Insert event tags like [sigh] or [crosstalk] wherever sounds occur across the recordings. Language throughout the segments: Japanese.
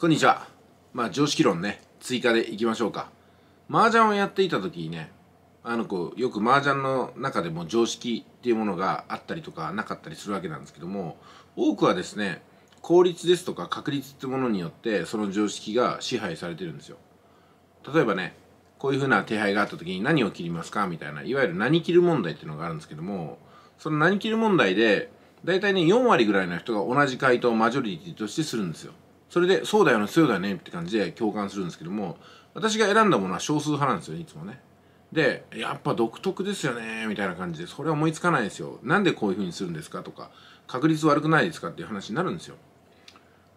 こんにちは。まあ、常識論ね、追加でいきましょうか。麻雀をやっていた時にね、あの子、よく麻雀の中でも常識っていうものがあったりとかなかったりするわけなんですけども、多くはですね、効率ですとか確率ってものによって、その常識が支配されてるんですよ。例えばね、こういうふうな手配があった時に何を切りますかみたいな、いわゆる何切る問題っていうのがあるんですけども、その何切る問題で、大体ね、4割ぐらいの人が同じ回答をマジョリティとしてするんですよ。それで、そうだよね、そうだよねって感じで共感するんですけども、私が選んだものは少数派なんですよね、いつもね。で、やっぱ独特ですよね、みたいな感じで、それは思いつかないですよ。なんでこういう風にするんですかとか、確率悪くないですかっていう話になるんですよ。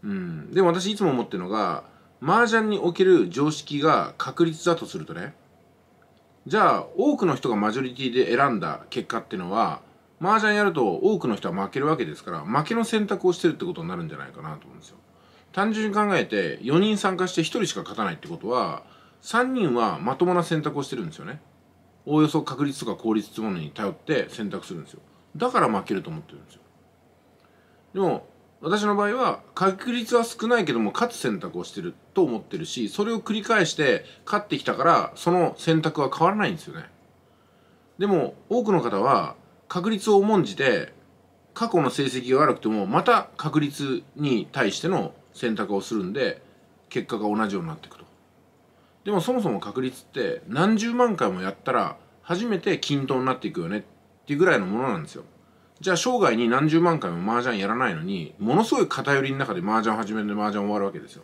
うん。でも私いつも思ってるのが、麻雀における常識が確率だとするとね、じゃあ、多くの人がマジョリティで選んだ結果っていうのは、麻雀やると多くの人は負けるわけですから、負けの選択をしてるってことになるんじゃないかなと思うんですよ。単純に考えて4人参加して1人しか勝たないってことは3人はまともな選択をしてるんですよねおおよそ確率とか効率ってものに頼って選択するんですよだから負けると思ってるんですよでも私の場合は確率は少ないけども勝つ選択をしてると思ってるしそれを繰り返して勝ってきたからその選択は変わらないんですよねでも多くの方は確率を重んじて過去の成績が悪くてもまた確率に対しての選択をするんで結果が同じようになっていくと。でもそもそも確率って何十万回もやったら初めて均等になっていくよねっていうぐらいのものなんですよ。じゃあ生涯に何十万回も麻雀やらないのにものすごい偏りの中で麻雀始めて麻雀終わるわけですよ。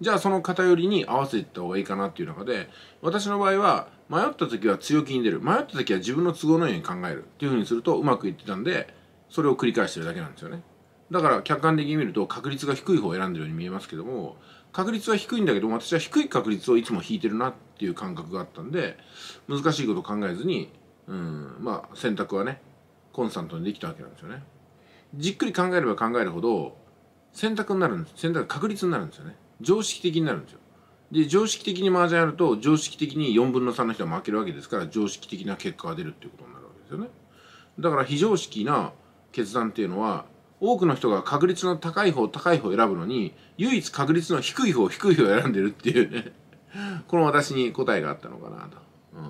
じゃあその偏りに合わせていった方がいいかなっていう中で私の場合は迷った時は強気に出る迷った時は自分の都合のように考えるっていうふうにするとうまくいってたんでそれを繰り返してるだけなんですよねだから客観的に見ると確率が低い方を選んでるように見えますけども確率は低いんだけど私は低い確率をいつも引いてるなっていう感覚があったんで難しいこと考えずにうんまあ選択はねコンスタントにできたわけなんですよねじっくり考えれば考えるほど選択になるんです選択確率になるんですよね常識的になるんですよで常識的に麻雀やると常識的に4分の3の人は負けるわけですから常識的な結果が出るっていうことになるわけですよねだから非常識な決断っていうのは多くの人が確率の高い方高い方を選ぶのに唯一確率の低い方低い方を選んでるっていうね [laughs] この私に答えがあったのかなと。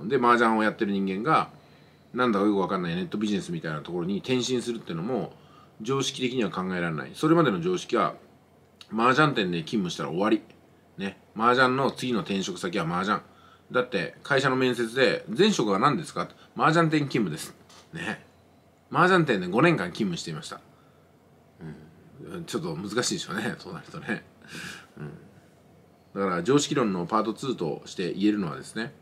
うん、で麻雀をやってる人間がなんだかよくわかんないネットビジネスみたいなところに転身するっていうのも常識的には考えられないそれまでの常識は麻雀店で勤務したら終わりね麻雀の次の転職先は麻雀だって会社の面接で前職は何ですか麻雀店勤務ですね麻雀店で5年間勤務していました、うん、ちょっと難しいでしょうね [laughs] そうなるとね、うん、だから常識論のパート2として言えるのはですね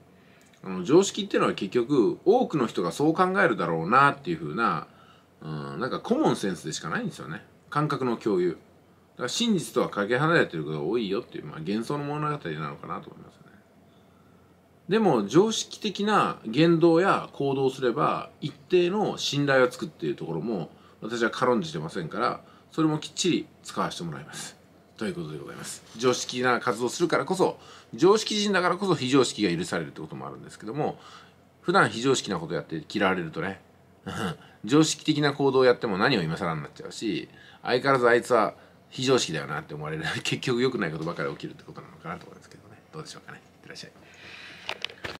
あの常識っていうのは結局多くの人がそう考えるだろうなっていう風な、うん、なんかコモンセンスでしかないんですよね感覚の共有だから真実とはかけ離れてることが多いよっていう、まあ、幻想の物語なのかなと思いますよねでも常識的な言動や行動すれば一定の信頼をつくっていうところも私は軽んじてませんからそれもきっちり使わせてもらいます。ということでございます。常識な活動するからこそ常識人だからこそ非常識が許されるってこともあるんですけども普段非常識なことやって嫌われるとね [laughs] 常識的な行動をやっても何を今更になっちゃうし相変わらずあいつは非常識だよなって思われる結局良くないことばかり起きるってことなのかなと思いますけどねどうでしょうかねいってらっしゃい。